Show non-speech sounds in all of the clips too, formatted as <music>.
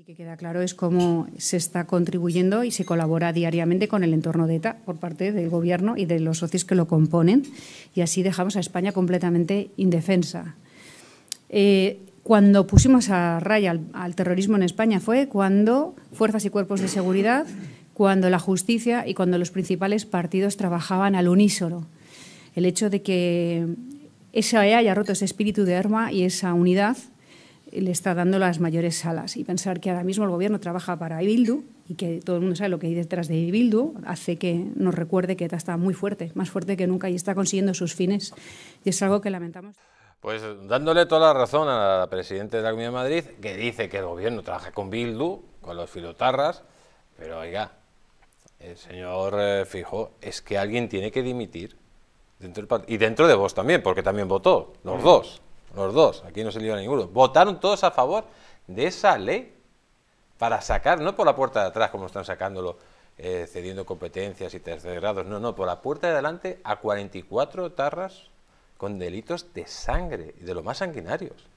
y que queda claro es cómo se está contribuyendo y se colabora diariamente con el entorno de ETA por parte del Gobierno y de los socios que lo componen y así dejamos a España completamente indefensa. Eh, cuando pusimos a raya al, terrorismo en España fue cuando fuerzas y cuerpos de seguridad, cuando la justicia y cuando los principales partidos trabajaban al unísono. El hecho de que esa e haya roto ese espíritu de arma y esa unidad le está dando las mayores alas. Y pensar que ahora mismo el Gobierno trabaja para Ibildu y que todo el mundo sabe lo que hay detrás de Ibildu hace que nos recuerde que ETA está muy fuerte, más fuerte que nunca y está consiguiendo sus fines. Y es algo que lamentamos. Pues dándole toda la razón a la presidenta de la Comunidad de Madrid, que dice que el Gobierno trabaja con Bildu, con los filotarras, pero oiga, el señor eh, Fijo, es que alguien tiene que dimitir dentro y dentro de vos también, porque también votó, los mm. dos los dos, aquí no se lió ninguno, votaron todos a favor de esa ley para sacar, no por la puerta de atrás como están sacándolo, eh, cediendo competencias y grados, no, no, por la puerta de adelante a 44 tarras con delitos de sangre, y de lo más sanguinarios.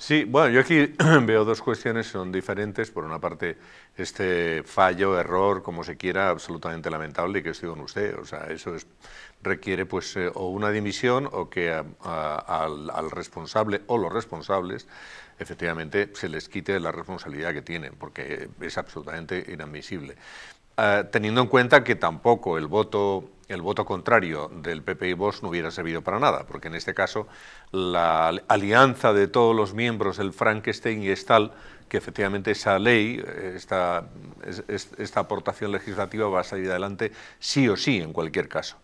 Sí, bueno, yo aquí <clears throat> veo dos cuestiones, son diferentes. Por una parte, este fallo, error, como se quiera, absolutamente lamentable y que estoy con usted. O sea, eso requiere pues eh, o una dimisión o que al, responsable o los responsables efectivamente se les quite la responsabilidad que tienen, porque es absolutamente inadmisible. Ah, teniendo en cuenta que tampoco el voto, el voto contrario del PP y Vox no hubiera servido para nada, porque en este caso la alianza de todos los miembros del Frankenstein es tal que efectivamente esa ley, esta, esta aportación legislativa va a salir adelante sí o sí en cualquier caso.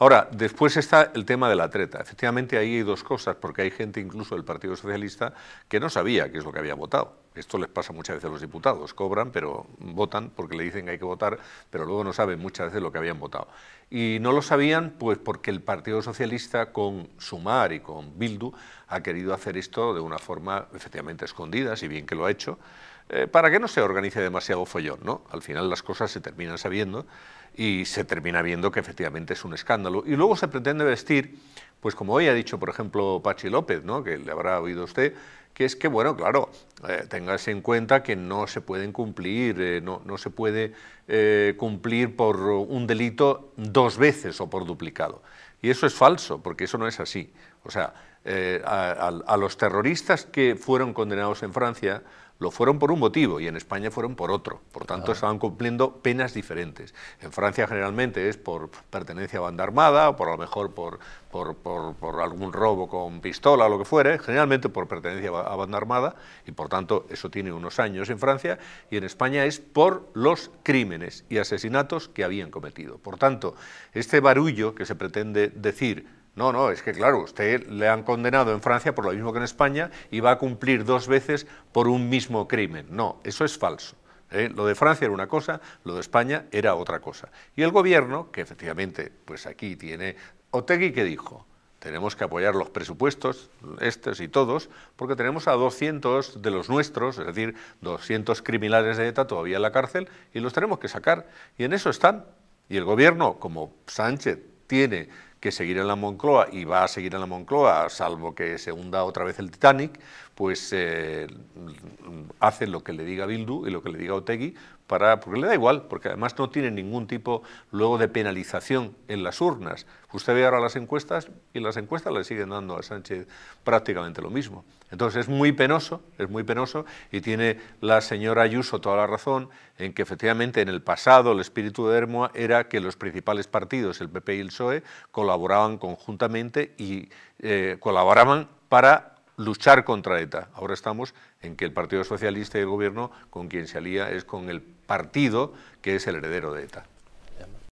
Ahora, después está el tema de la treta. Efectivamente, ahí hay dos cosas, porque hay gente, incluso del Partido Socialista, que no sabía qué es lo que había votado. Esto les pasa muchas veces a los diputados, cobran, pero votan porque le dicen que hay que votar, pero luego no saben muchas veces lo que habían votado. Y no lo sabían pues porque el Partido Socialista con Sumar y con Bildu ha querido hacer esto de una forma efectivamente escondida, si bien que lo ha hecho, eh, para que no se organice demasiado follón, ¿no? Al final las cosas se terminan sabiendo y se termina viendo que efectivamente es un escándalo. Y luego se pretende vestir, pues como hoy ha dicho, por ejemplo, Pachi López, ¿no? que le habrá oído usted, que es que, bueno, claro, eh, tengase en cuenta que no se pueden cumplir, eh, no, se puede cumplir por un delito dos veces o por duplicado. Y eso es falso, porque eso no es así. O sea, a los terroristas que fueron condenados en Francia, lo fueron por un motivo y en España fueron por otro. Por tanto, estaban cumpliendo penas diferentes. En Francia generalmente es por pertenencia a banda armada o por lo mejor por, por, por, por algún robo con pistola o lo que fuere, generalmente por pertenencia a banda armada y por tanto eso tiene unos años en Francia y en España es por los crímenes y asesinatos que habían cometido. Por tanto, este barullo que se pretende decir no, no, es que claro, usted le han condenado en Francia por lo mismo que en España y va a cumplir dos veces por un mismo crimen. No, eso es falso. ¿eh? Lo de Francia era una cosa, lo de España era otra cosa. Y el gobierno, que efectivamente, pues aquí tiene... Otegui, que dijo? tenemos que apoyar los presupuestos, estos y todos, porque tenemos a 200 de los nuestros, es decir, 200 criminales de ETA todavía en la cárcel, y los tenemos que sacar. Y en eso están. Y el gobierno, como Sánchez tiene que seguir en la Moncloa y va a seguir en la Moncloa, salvo que se hunda otra vez el Titanic, pues eh, hace lo que le diga Bildu y lo que le diga Otegui, para, porque le da igual, porque además no tiene ningún tipo luego de penalización en las urnas. Usted ve ahora las encuestas y las encuestas le siguen dando a Sánchez prácticamente lo mismo. Entonces es muy penoso, es muy penoso y tiene la señora Ayuso toda la razón en que efectivamente en el pasado el espíritu de Hermoa era que los principales partidos, el PP y el PSOE, colaboraban conjuntamente y eh, colaboraban para luchar contra ETA. Ahora estamos en que el Partido Socialista y el Gobierno con quien se alía es con el partido que es el heredero de ETA.